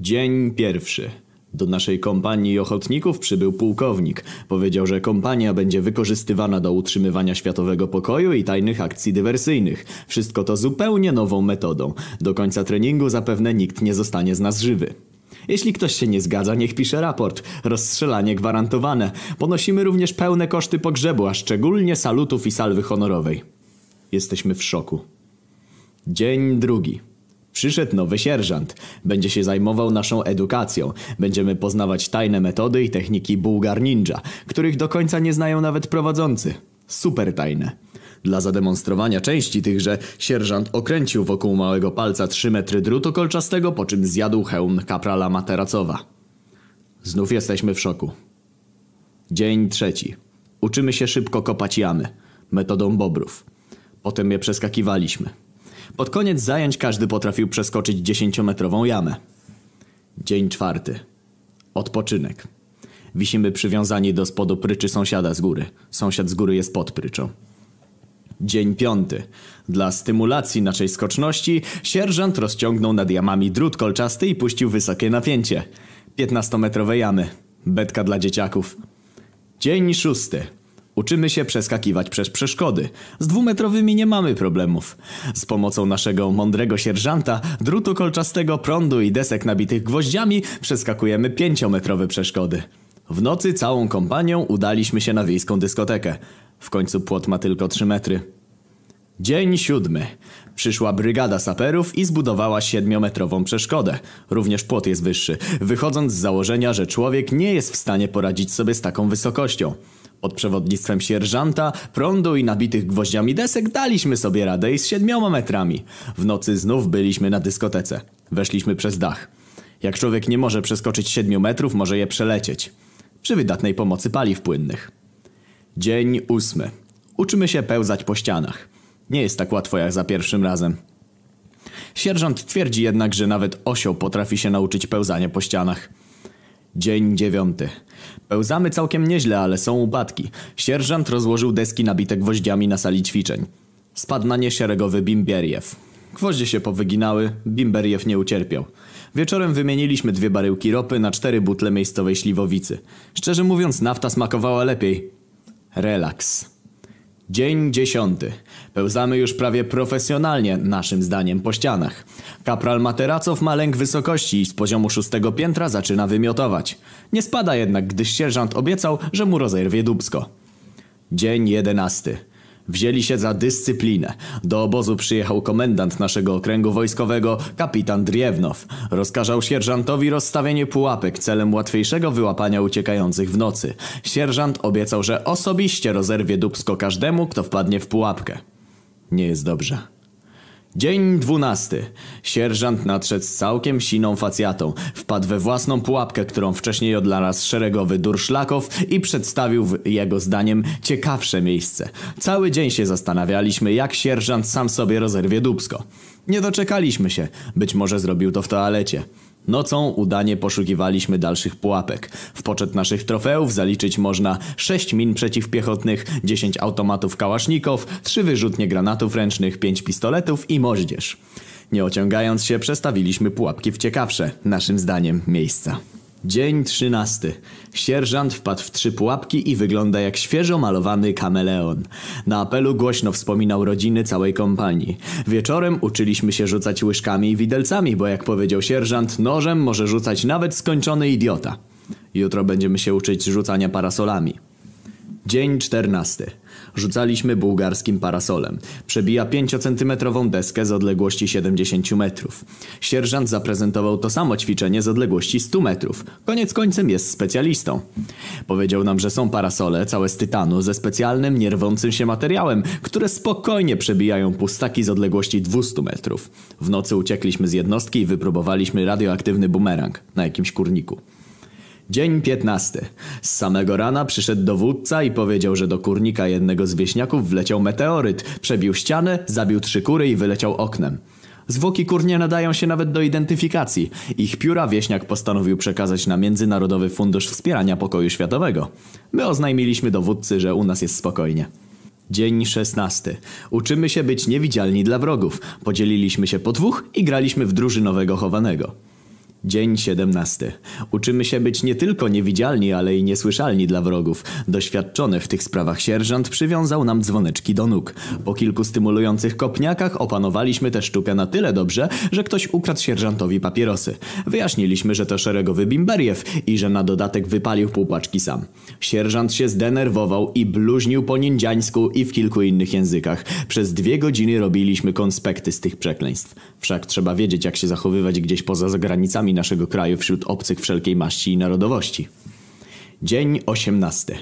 Dzień pierwszy. Do naszej kompanii ochotników przybył pułkownik. Powiedział, że kompania będzie wykorzystywana do utrzymywania światowego pokoju i tajnych akcji dywersyjnych. Wszystko to zupełnie nową metodą. Do końca treningu zapewne nikt nie zostanie z nas żywy. Jeśli ktoś się nie zgadza, niech pisze raport. Rozstrzelanie gwarantowane. Ponosimy również pełne koszty pogrzebu, a szczególnie salutów i salwy honorowej. Jesteśmy w szoku. Dzień drugi. Przyszedł nowy sierżant. Będzie się zajmował naszą edukacją. Będziemy poznawać tajne metody i techniki Bułgar Ninja, których do końca nie znają nawet prowadzący. Super tajne. Dla zademonstrowania części tychże sierżant okręcił wokół małego palca 3 metry drutu kolczastego, po czym zjadł hełm kaprala Materacowa. Znów jesteśmy w szoku. Dzień trzeci. Uczymy się szybko kopać jamy, metodą bobrów. Potem je przeskakiwaliśmy. Pod koniec zajęć każdy potrafił przeskoczyć dziesięciometrową jamę. Dzień czwarty. Odpoczynek. Wisimy przywiązani do spodu pryczy sąsiada z góry. Sąsiad z góry jest pod pryczą. Dzień piąty. Dla stymulacji naszej skoczności sierżant rozciągnął nad jamami drut kolczasty i puścił wysokie napięcie. Piętnastometrowe jamy. Betka dla dzieciaków. Dzień szósty. Uczymy się przeskakiwać przez przeszkody. Z dwumetrowymi nie mamy problemów. Z pomocą naszego mądrego sierżanta, drutu kolczastego, prądu i desek nabitych gwoździami przeskakujemy pięciometrowe przeszkody. W nocy całą kompanią udaliśmy się na wiejską dyskotekę. W końcu płot ma tylko trzy metry. Dzień siódmy. Przyszła brygada saperów i zbudowała siedmiometrową przeszkodę. Również płot jest wyższy, wychodząc z założenia, że człowiek nie jest w stanie poradzić sobie z taką wysokością. Pod przewodnictwem sierżanta, prądu i nabitych gwoździami desek daliśmy sobie radę i z siedmioma metrami. W nocy znów byliśmy na dyskotece. Weszliśmy przez dach. Jak człowiek nie może przeskoczyć siedmiu metrów, może je przelecieć. Przy wydatnej pomocy paliw płynnych. Dzień ósmy. Uczymy się pełzać po ścianach. Nie jest tak łatwo jak za pierwszym razem. Sierżant twierdzi jednak, że nawet osioł potrafi się nauczyć pełzania po ścianach. Dzień dziewiąty. Pełzamy całkiem nieźle, ale są upadki. Sierżant rozłożył deski nabite gwoździami na sali ćwiczeń. Spadł na nie szeregowy Bimberiew. Gwoździe się powyginały, Bimberiew nie ucierpiał. Wieczorem wymieniliśmy dwie baryłki ropy na cztery butle miejscowej śliwowicy. Szczerze mówiąc, nafta smakowała lepiej. Relaks. Dzień dziesiąty. Pełzamy już prawie profesjonalnie, naszym zdaniem, po ścianach. Kapral Materacow ma lęk wysokości i z poziomu szóstego piętra zaczyna wymiotować. Nie spada jednak, gdyż sierżant obiecał, że mu rozerwie dubsko. Dzień jedenasty. Wzięli się za dyscyplinę. Do obozu przyjechał komendant naszego okręgu wojskowego, kapitan Driewnow. Rozkazał sierżantowi rozstawienie pułapek celem łatwiejszego wyłapania uciekających w nocy. Sierżant obiecał, że osobiście rozerwie dubsko każdemu, kto wpadnie w pułapkę. Nie jest dobrze. Dzień dwunasty. Sierżant nadszedł z całkiem siną facjatą. Wpadł we własną pułapkę, którą wcześniej odnalazł szeregowy durszlakow i przedstawił w, jego zdaniem ciekawsze miejsce. Cały dzień się zastanawialiśmy, jak sierżant sam sobie rozerwie dubsko. Nie doczekaliśmy się. Być może zrobił to w toalecie. Nocą udanie poszukiwaliśmy dalszych pułapek. W poczet naszych trofeów zaliczyć można 6 min przeciwpiechotnych, 10 automatów kałasznikow, 3 wyrzutnie granatów ręcznych, 5 pistoletów i moździerz. Nie ociągając się, przestawiliśmy pułapki w ciekawsze, naszym zdaniem, miejsca. Dzień trzynasty. Sierżant wpadł w trzy pułapki i wygląda jak świeżo malowany kameleon. Na apelu głośno wspominał rodziny całej kompanii. Wieczorem uczyliśmy się rzucać łyżkami i widelcami, bo jak powiedział sierżant, nożem może rzucać nawet skończony idiota. Jutro będziemy się uczyć rzucania parasolami. Dzień czternasty. Rzucaliśmy bułgarskim parasolem. Przebija 5 deskę z odległości 70 metrów. Sierżant zaprezentował to samo ćwiczenie z odległości 100 metrów. Koniec końcem jest specjalistą. Powiedział nam, że są parasole, całe z tytanu, ze specjalnym, nierwącym się materiałem, które spokojnie przebijają pustaki z odległości 200 metrów. W nocy uciekliśmy z jednostki i wypróbowaliśmy radioaktywny bumerang na jakimś kurniku. Dzień piętnasty. Z samego rana przyszedł dowódca i powiedział, że do kurnika jednego z wieśniaków wleciał meteoryt, przebił ścianę, zabił trzy kury i wyleciał oknem. Zwłoki kur nie nadają się nawet do identyfikacji. Ich pióra wieśniak postanowił przekazać na Międzynarodowy Fundusz Wspierania Pokoju Światowego. My oznajmiliśmy dowódcy, że u nas jest spokojnie. Dzień szesnasty. Uczymy się być niewidzialni dla wrogów. Podzieliliśmy się po dwóch i graliśmy w drużynowego chowanego. Dzień 17. Uczymy się być nie tylko niewidzialni, ale i niesłyszalni dla wrogów. Doświadczony w tych sprawach sierżant przywiązał nam dzwoneczki do nóg. Po kilku stymulujących kopniakach opanowaliśmy tę sztukę na tyle dobrze, że ktoś ukradł sierżantowi papierosy. Wyjaśniliśmy, że to szeregowy Bimberiew i że na dodatek wypalił półpaczki sam. Sierżant się zdenerwował i bluźnił po nindziańsku i w kilku innych językach. Przez dwie godziny robiliśmy konspekty z tych przekleństw. Wszak trzeba wiedzieć, jak się zachowywać gdzieś poza granicami naszego kraju wśród obcych wszelkiej maści i narodowości. Dzień 18.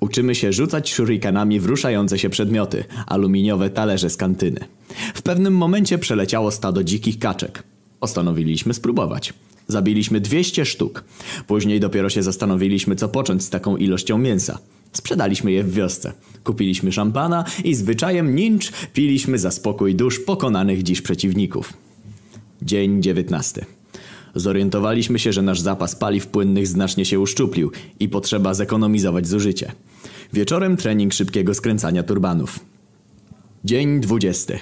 Uczymy się rzucać szurikanami w ruszające się przedmioty, aluminiowe talerze z kantyny. W pewnym momencie przeleciało stado dzikich kaczek. Postanowiliśmy spróbować. Zabiliśmy 200 sztuk. Później dopiero się zastanowiliśmy, co począć z taką ilością mięsa. Sprzedaliśmy je w wiosce. Kupiliśmy szampana i zwyczajem nincz piliśmy za spokój dusz pokonanych dziś przeciwników. Dzień 19. Zorientowaliśmy się, że nasz zapas paliw płynnych znacznie się uszczuplił i potrzeba zekonomizować zużycie. Wieczorem trening szybkiego skręcania turbanów. Dzień 20.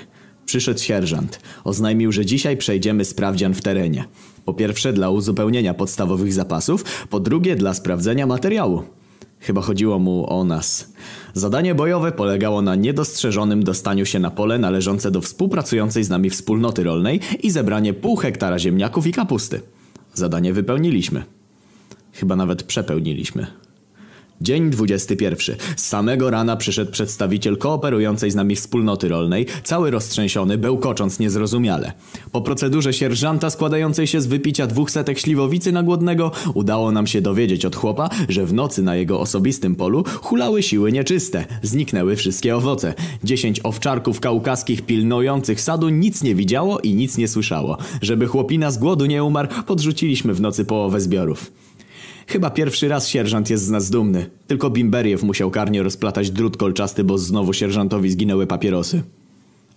Przyszedł sierżant. Oznajmił, że dzisiaj przejdziemy sprawdzian w terenie. Po pierwsze dla uzupełnienia podstawowych zapasów, po drugie dla sprawdzenia materiału. Chyba chodziło mu o nas. Zadanie bojowe polegało na niedostrzeżonym dostaniu się na pole należące do współpracującej z nami wspólnoty rolnej i zebranie pół hektara ziemniaków i kapusty. Zadanie wypełniliśmy. Chyba nawet przepełniliśmy. Dzień 21. Z samego rana przyszedł przedstawiciel kooperującej z nami wspólnoty rolnej, cały roztrzęsiony, bełkocząc niezrozumiale. Po procedurze sierżanta składającej się z wypicia dwóch setek śliwowicy na głodnego, udało nam się dowiedzieć od chłopa, że w nocy na jego osobistym polu hulały siły nieczyste. Zniknęły wszystkie owoce. Dziesięć owczarków kaukaskich pilnujących sadu nic nie widziało i nic nie słyszało. Żeby chłopina z głodu nie umarł, podrzuciliśmy w nocy połowę zbiorów. Chyba pierwszy raz sierżant jest z nas dumny. Tylko Bimberiew musiał karnie rozplatać drut kolczasty, bo znowu sierżantowi zginęły papierosy.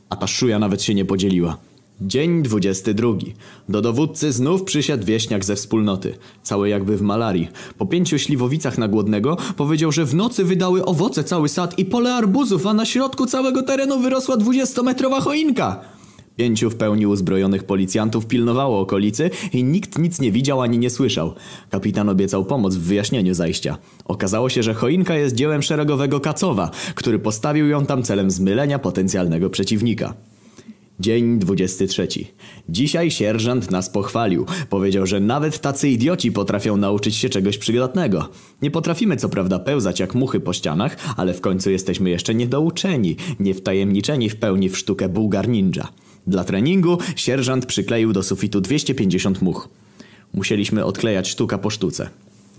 A ta szuja nawet się nie podzieliła. Dzień 22. Do dowódcy znów przysiadł wieśniak ze wspólnoty, cały jakby w malarii. Po pięciu śliwowicach na głodnego powiedział, że w nocy wydały owoce cały sad i pole arbuzów, a na środku całego terenu wyrosła dwudziestometrowa choinka. Pięciu w pełni uzbrojonych policjantów pilnowało okolicy i nikt nic nie widział ani nie słyszał. Kapitan obiecał pomoc w wyjaśnieniu zajścia. Okazało się, że choinka jest dziełem szeregowego Kacowa, który postawił ją tam celem zmylenia potencjalnego przeciwnika. Dzień 23. Dzisiaj sierżant nas pochwalił. Powiedział, że nawet tacy idioci potrafią nauczyć się czegoś przydatnego. Nie potrafimy co prawda pełzać jak muchy po ścianach, ale w końcu jesteśmy jeszcze niedouczeni, niewtajemniczeni w pełni w sztukę bułgar ninja. Dla treningu sierżant przykleił do sufitu 250 much. Musieliśmy odklejać sztuka po sztuce.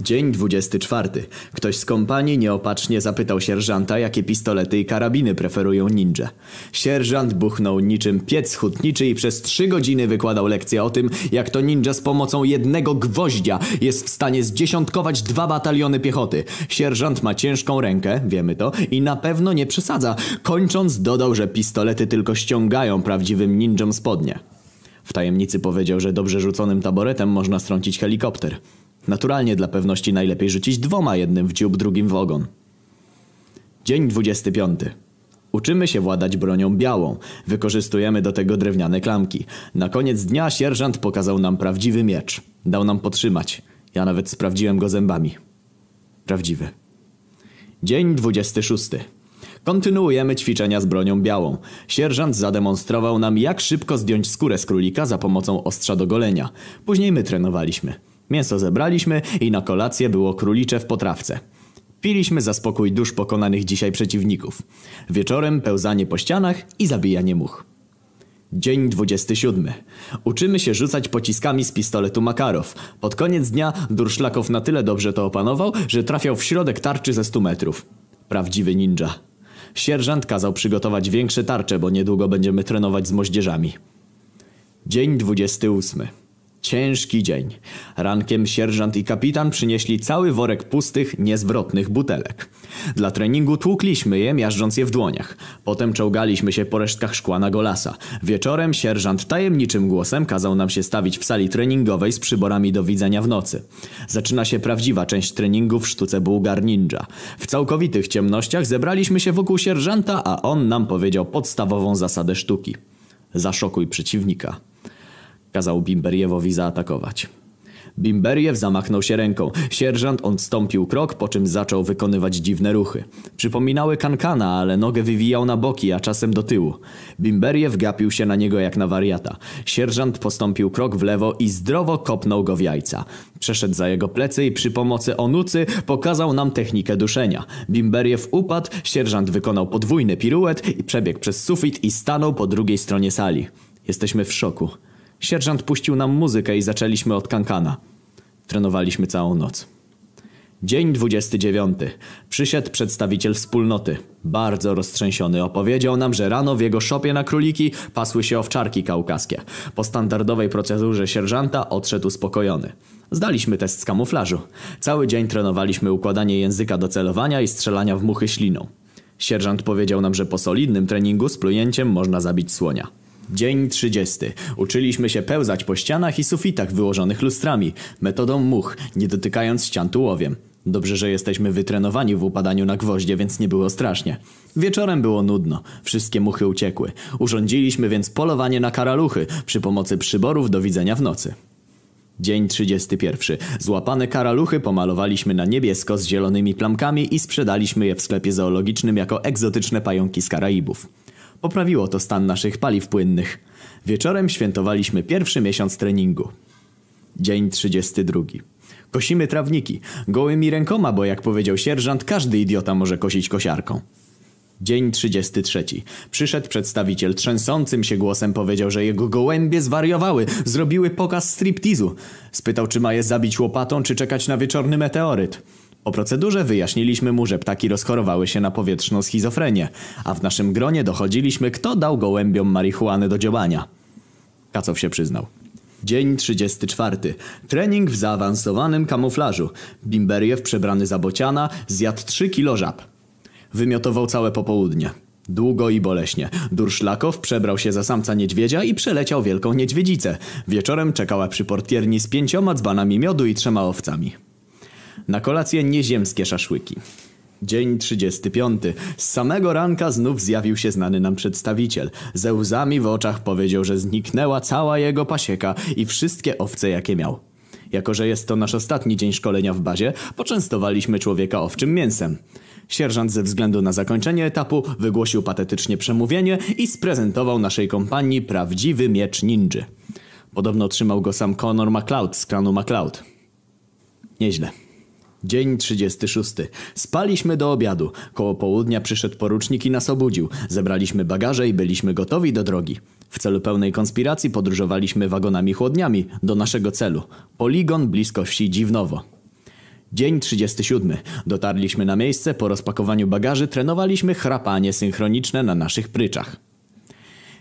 Dzień 24. Ktoś z kompanii nieopatrznie zapytał sierżanta, jakie pistolety i karabiny preferują ninja. Sierżant buchnął niczym piec hutniczy i przez trzy godziny wykładał lekcję o tym, jak to ninja z pomocą jednego gwoździa jest w stanie zdziesiątkować dwa bataliony piechoty. Sierżant ma ciężką rękę, wiemy to, i na pewno nie przesadza. Kończąc dodał, że pistolety tylko ściągają prawdziwym ninjom spodnie. W tajemnicy powiedział, że dobrze rzuconym taboretem można strącić helikopter. Naturalnie dla pewności najlepiej rzucić dwoma jednym w dziób, drugim w ogon. Dzień 25. Uczymy się władać bronią białą. Wykorzystujemy do tego drewniane klamki. Na koniec dnia sierżant pokazał nam prawdziwy miecz. Dał nam potrzymać. Ja nawet sprawdziłem go zębami. Prawdziwy. Dzień 26. Kontynuujemy ćwiczenia z bronią białą. Sierżant zademonstrował nam, jak szybko zdjąć skórę z królika za pomocą ostrza do golenia. Później my trenowaliśmy. Mięso zebraliśmy i na kolację było królicze w potrawce. Piliśmy za spokój dusz pokonanych dzisiaj przeciwników. Wieczorem pełzanie po ścianach i zabijanie much. Dzień 27. Uczymy się rzucać pociskami z pistoletu Makarow. Pod koniec dnia Durszlakow na tyle dobrze to opanował, że trafiał w środek tarczy ze 100 metrów. Prawdziwy ninja. Sierżant kazał przygotować większe tarcze, bo niedługo będziemy trenować z moździerzami. Dzień 28. Ciężki dzień. Rankiem sierżant i kapitan przynieśli cały worek pustych, niezwrotnych butelek. Dla treningu tłukliśmy je, miażdżąc je w dłoniach. Potem czołgaliśmy się po resztkach szkła na golasa. Wieczorem sierżant tajemniczym głosem kazał nam się stawić w sali treningowej z przyborami do widzenia w nocy. Zaczyna się prawdziwa część treningu w sztuce Bułgar Ninja. W całkowitych ciemnościach zebraliśmy się wokół sierżanta, a on nam powiedział podstawową zasadę sztuki. Zaszokuj przeciwnika. Kazał Bimberiewowi zaatakować. Bimberiew zamachnął się ręką. Sierżant odstąpił krok, po czym zaczął wykonywać dziwne ruchy. Przypominały kankana, ale nogę wywijał na boki, a czasem do tyłu. Bimberiew gapił się na niego jak na wariata. Sierżant postąpił krok w lewo i zdrowo kopnął go w jajca. Przeszedł za jego plecy i przy pomocy onucy pokazał nam technikę duszenia. Bimberiew upadł, sierżant wykonał podwójny piruet i przebiegł przez sufit i stanął po drugiej stronie sali. Jesteśmy w szoku. Sierżant puścił nam muzykę i zaczęliśmy od kankana. Trenowaliśmy całą noc. Dzień 29. Przyszedł przedstawiciel wspólnoty. Bardzo roztrzęsiony opowiedział nam, że rano w jego szopie na króliki pasły się owczarki kaukaskie. Po standardowej procedurze sierżanta odszedł uspokojony. Zdaliśmy test z kamuflażu. Cały dzień trenowaliśmy układanie języka do celowania i strzelania w muchy śliną. Sierżant powiedział nam, że po solidnym treningu z plujęciem można zabić słonia. Dzień 30. Uczyliśmy się pełzać po ścianach i sufitach wyłożonych lustrami, metodą much, nie dotykając ścian tułowiem. Dobrze, że jesteśmy wytrenowani w upadaniu na gwoździe, więc nie było strasznie. Wieczorem było nudno. Wszystkie muchy uciekły. Urządziliśmy więc polowanie na karaluchy przy pomocy przyborów do widzenia w nocy. Dzień 31. Złapane karaluchy pomalowaliśmy na niebiesko z zielonymi plamkami i sprzedaliśmy je w sklepie zoologicznym jako egzotyczne pająki z Karaibów. Poprawiło to stan naszych paliw płynnych. Wieczorem świętowaliśmy pierwszy miesiąc treningu. Dzień 32. Kosimy trawniki. Gołymi rękoma, bo jak powiedział sierżant, każdy idiota może kosić kosiarką. Dzień 33. Przyszedł przedstawiciel. Trzęsącym się głosem powiedział, że jego gołębie zwariowały. Zrobiły pokaz striptizu. Spytał, czy ma je zabić łopatą, czy czekać na wieczorny meteoryt. O procedurze wyjaśniliśmy mu, że ptaki rozchorowały się na powietrzną schizofrenię, a w naszym gronie dochodziliśmy, kto dał gołębiom marihuanę do działania. Kacow się przyznał. Dzień 34. Trening w zaawansowanym kamuflażu. Bimberiew przebrany za bociana zjadł 3 kilo żab. Wymiotował całe popołudnie. Długo i boleśnie. Durszlakow przebrał się za samca niedźwiedzia i przeleciał wielką niedźwiedzicę. Wieczorem czekała przy portierni z pięcioma dzbanami miodu i trzema owcami. Na kolację nieziemskie szaszłyki. Dzień 35. Z samego ranka znów zjawił się znany nam przedstawiciel. Ze łzami w oczach powiedział, że zniknęła cała jego pasieka i wszystkie owce, jakie miał. Jako, że jest to nasz ostatni dzień szkolenia w bazie, poczęstowaliśmy człowieka owczym mięsem. Sierżant ze względu na zakończenie etapu wygłosił patetycznie przemówienie i sprezentował naszej kompanii prawdziwy miecz ninja. Podobno trzymał go sam Conor MacLeod z klanu MacLeod. Nieźle. Dzień 36. Spaliśmy do obiadu. Koło południa przyszedł porucznik i nas obudził. Zebraliśmy bagaże i byliśmy gotowi do drogi. W celu pełnej konspiracji podróżowaliśmy wagonami chłodniami do naszego celu. Poligon blisko wsi Dziwnowo. Dzień 37. Dotarliśmy na miejsce, po rozpakowaniu bagaży trenowaliśmy chrapanie synchroniczne na naszych pryczach.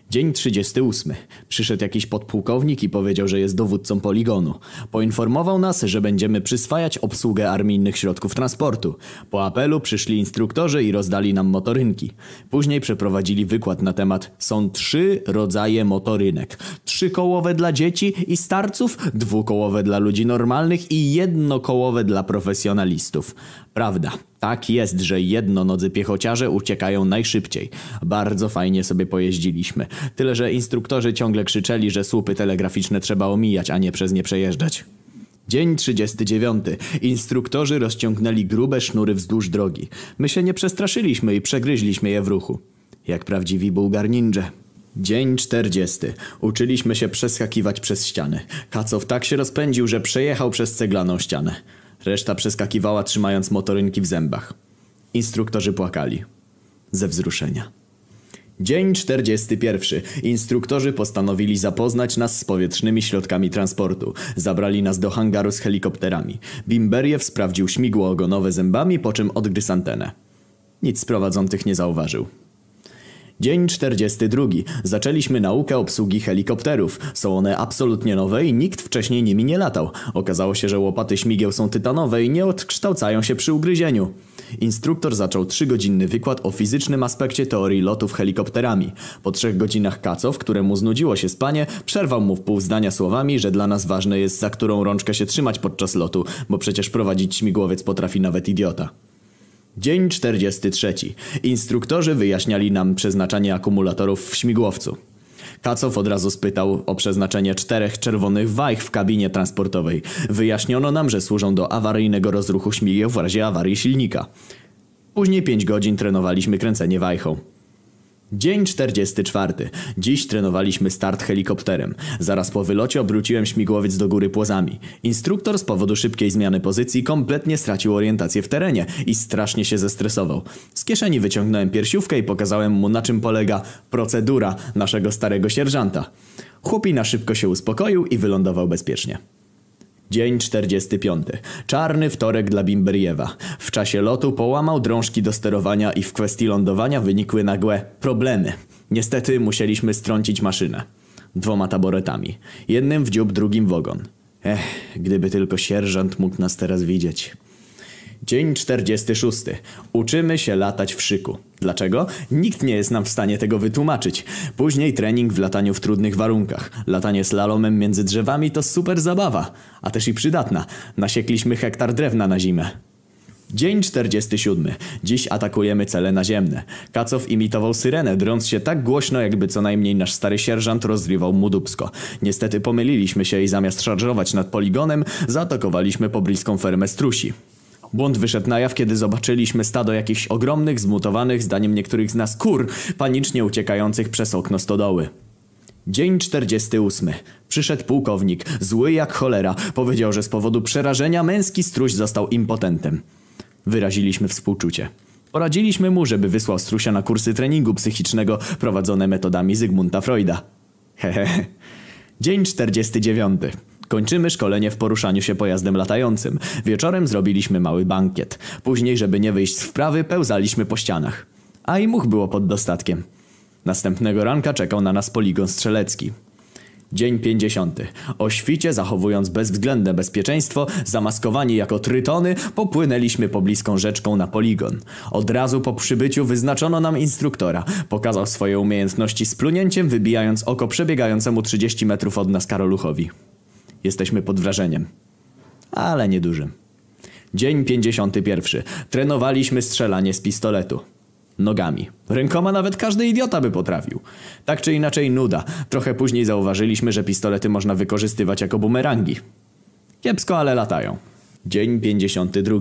Dzień 38. Przyszedł jakiś podpułkownik i powiedział, że jest dowódcą poligonu. Poinformował nas, że będziemy przyswajać obsługę armii innych środków transportu. Po apelu przyszli instruktorzy i rozdali nam motorynki. Później przeprowadzili wykład na temat są trzy rodzaje motorynek. Trzykołowe dla dzieci i starców, dwukołowe dla ludzi normalnych i jednokołowe dla profesjonalistów. Prawda. Tak jest, że jednonodzy piechociarze uciekają najszybciej. Bardzo fajnie sobie pojeździliśmy. Tyle, że instruktorzy ciągle krzyczeli, że słupy telegraficzne trzeba omijać, a nie przez nie przejeżdżać. Dzień 39. Instruktorzy rozciągnęli grube sznury wzdłuż drogi. My się nie przestraszyliśmy i przegryźliśmy je w ruchu. Jak prawdziwi bułgar ninja. Dzień 40. Uczyliśmy się przeskakiwać przez ściany. Kacow tak się rozpędził, że przejechał przez ceglaną ścianę. Reszta przeskakiwała trzymając motorynki w zębach. Instruktorzy płakali. Ze wzruszenia. Dzień 41. Instruktorzy postanowili zapoznać nas z powietrznymi środkami transportu. Zabrali nas do hangaru z helikopterami. Bimberiew sprawdził śmigło ogonowe zębami, po czym odgryzł antenę. Nic z prowadzących nie zauważył. Dzień 42. Zaczęliśmy naukę obsługi helikopterów. Są one absolutnie nowe i nikt wcześniej nimi nie latał. Okazało się, że łopaty śmigieł są tytanowe i nie odkształcają się przy ugryzieniu. Instruktor zaczął trzygodzinny wykład o fizycznym aspekcie teorii lotów helikopterami. Po trzech godzinach Kacow, któremu znudziło się spanie, przerwał mu w pół zdania słowami, że dla nas ważne jest za którą rączkę się trzymać podczas lotu, bo przecież prowadzić śmigłowiec potrafi nawet idiota. Dzień 43. Instruktorzy wyjaśniali nam przeznaczenie akumulatorów w śmigłowcu. Kacow od razu spytał o przeznaczenie czterech czerwonych wajch w kabinie transportowej. Wyjaśniono nam, że służą do awaryjnego rozruchu śmigieł w razie awarii silnika. Później 5 godzin trenowaliśmy kręcenie wajchą. Dzień 44. Dziś trenowaliśmy start helikopterem. Zaraz po wylocie obróciłem śmigłowiec do góry płozami. Instruktor z powodu szybkiej zmiany pozycji kompletnie stracił orientację w terenie i strasznie się zestresował. Z kieszeni wyciągnąłem piersiówkę i pokazałem mu na czym polega procedura naszego starego sierżanta. Chłopina szybko się uspokoił i wylądował bezpiecznie. Dzień 45. Czarny wtorek dla Bimberiewa. W czasie lotu połamał drążki do sterowania i w kwestii lądowania wynikły nagłe problemy. Niestety musieliśmy strącić maszynę. Dwoma taboretami. Jednym w dziób, drugim w ogon. Ech, gdyby tylko sierżant mógł nas teraz widzieć. Dzień 46. Uczymy się latać w szyku. Dlaczego? Nikt nie jest nam w stanie tego wytłumaczyć. Później trening w lataniu w trudnych warunkach. Latanie slalomem między drzewami to super zabawa, a też i przydatna. Nasiekliśmy hektar drewna na zimę. Dzień 47. Dziś atakujemy cele naziemne. Kacow imitował syrenę, drąc się tak głośno, jakby co najmniej nasz stary sierżant rozrywał mu dubsko. Niestety pomyliliśmy się i zamiast szarżować nad poligonem, zaatakowaliśmy pobliską fermę strusi. Błąd wyszedł na jaw, kiedy zobaczyliśmy stado jakichś ogromnych, zmutowanych, zdaniem niektórych z nas, kur, panicznie uciekających przez okno stodoły. Dzień 48. Przyszedł pułkownik, zły jak cholera. Powiedział, że z powodu przerażenia męski struś został impotentem. Wyraziliśmy współczucie. Poradziliśmy mu, żeby wysłał strusia na kursy treningu psychicznego prowadzone metodami Zygmunta Freuda. Hehehe. Dzień 49. Kończymy szkolenie w poruszaniu się pojazdem latającym. Wieczorem zrobiliśmy mały bankiet. Później, żeby nie wyjść z wprawy, pełzaliśmy po ścianach. A i much było pod dostatkiem. Następnego ranka czekał na nas poligon strzelecki. Dzień 50. O świcie, zachowując bezwzględne bezpieczeństwo, zamaskowani jako trytony, popłynęliśmy pobliską rzeczką na poligon. Od razu po przybyciu wyznaczono nam instruktora. Pokazał swoje umiejętności splunięciem wybijając oko przebiegającemu 30 metrów od nas Karoluchowi. Jesteśmy pod wrażeniem. Ale niedużym. Dzień 51. Trenowaliśmy strzelanie z pistoletu. Nogami. Rękoma nawet każdy idiota by potrafił. Tak czy inaczej nuda. Trochę później zauważyliśmy, że pistolety można wykorzystywać jako bumerangi. Kiepsko, ale latają. Dzień 52.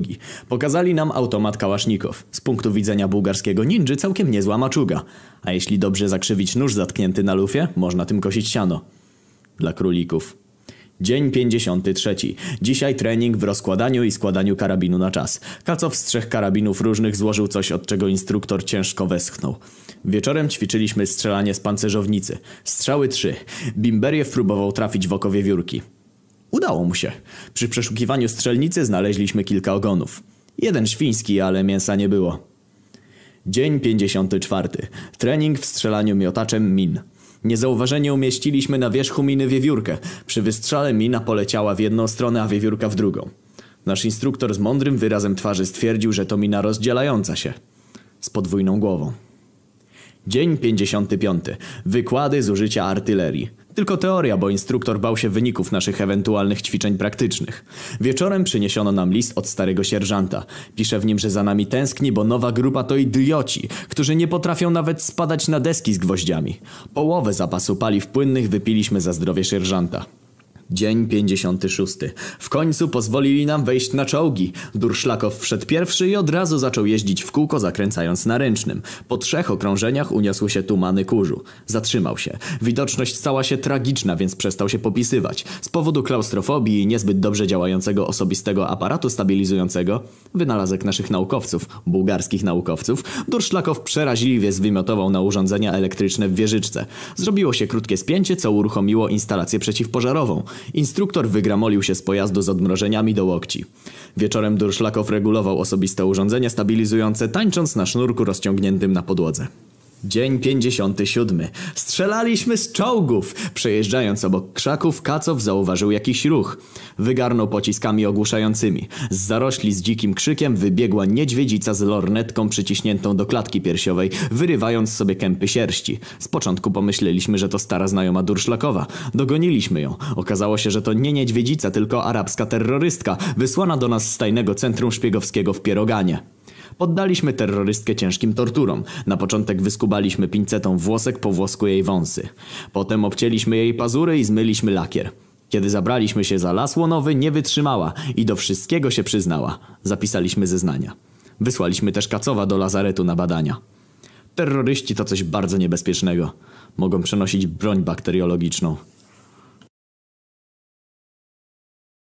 Pokazali nam automat kałasznikow. Z punktu widzenia bułgarskiego ninży całkiem niezła maczuga. A jeśli dobrze zakrzywić nóż zatknięty na lufie, można tym kosić siano. Dla królików. Dzień 53. Dzisiaj trening w rozkładaniu i składaniu karabinu na czas. Kacow z trzech karabinów różnych złożył coś, od czego instruktor ciężko westchnął. Wieczorem ćwiczyliśmy strzelanie z pancerzownicy. Strzały trzy. Bimberiew próbował trafić w okowie wiewiórki. Udało mu się. Przy przeszukiwaniu strzelnicy znaleźliśmy kilka ogonów. Jeden świński, ale mięsa nie było. Dzień 54. Trening w strzelaniu miotaczem min. Niezauważenie umieściliśmy na wierzchu miny wiewiórkę. Przy wystrzale mina poleciała w jedną stronę, a wiewiórka w drugą. Nasz instruktor z mądrym wyrazem twarzy stwierdził, że to mina rozdzielająca się. Z podwójną głową. Dzień 55. Wykłady z użycia artylerii. Tylko teoria, bo instruktor bał się wyników naszych ewentualnych ćwiczeń praktycznych. Wieczorem przyniesiono nam list od starego sierżanta. Pisze w nim, że za nami tęskni, bo nowa grupa to idioci, którzy nie potrafią nawet spadać na deski z gwoździami. Połowę zapasu paliw płynnych wypiliśmy za zdrowie sierżanta. Dzień 56. W końcu pozwolili nam wejść na czołgi. Durszlakow wszedł pierwszy i od razu zaczął jeździć w kółko zakręcając na ręcznym. Po trzech okrążeniach uniosły się tumany kurzu. Zatrzymał się. Widoczność stała się tragiczna, więc przestał się popisywać. Z powodu klaustrofobii i niezbyt dobrze działającego osobistego aparatu stabilizującego, wynalazek naszych naukowców, bułgarskich naukowców, Durszlakow przeraźliwie zwymiotował na urządzenia elektryczne w wieżyczce. Zrobiło się krótkie spięcie, co uruchomiło instalację przeciwpożarową. Instruktor wygramolił się z pojazdu z odmrożeniami do łokci. Wieczorem Durszlakow regulował osobiste urządzenie stabilizujące, tańcząc na sznurku rozciągniętym na podłodze. Dzień 57. Strzelaliśmy z czołgów! Przejeżdżając obok krzaków, Kacow zauważył jakiś ruch. Wygarnął pociskami ogłuszającymi. Z zarośli z dzikim krzykiem wybiegła niedźwiedzica z lornetką przyciśniętą do klatki piersiowej, wyrywając sobie kępy sierści. Z początku pomyśleliśmy, że to stara znajoma Durszlakowa. Dogoniliśmy ją. Okazało się, że to nie niedźwiedzica, tylko arabska terrorystka, wysłana do nas z tajnego centrum szpiegowskiego w Pieroganie. Poddaliśmy terrorystkę ciężkim torturom. Na początek wyskubaliśmy pincetą włosek po włosku jej wąsy. Potem obcięliśmy jej pazury i zmyliśmy lakier. Kiedy zabraliśmy się za las łonowy, nie wytrzymała i do wszystkiego się przyznała. Zapisaliśmy zeznania. Wysłaliśmy też Kacowa do lazaretu na badania. Terroryści to coś bardzo niebezpiecznego. Mogą przenosić broń bakteriologiczną.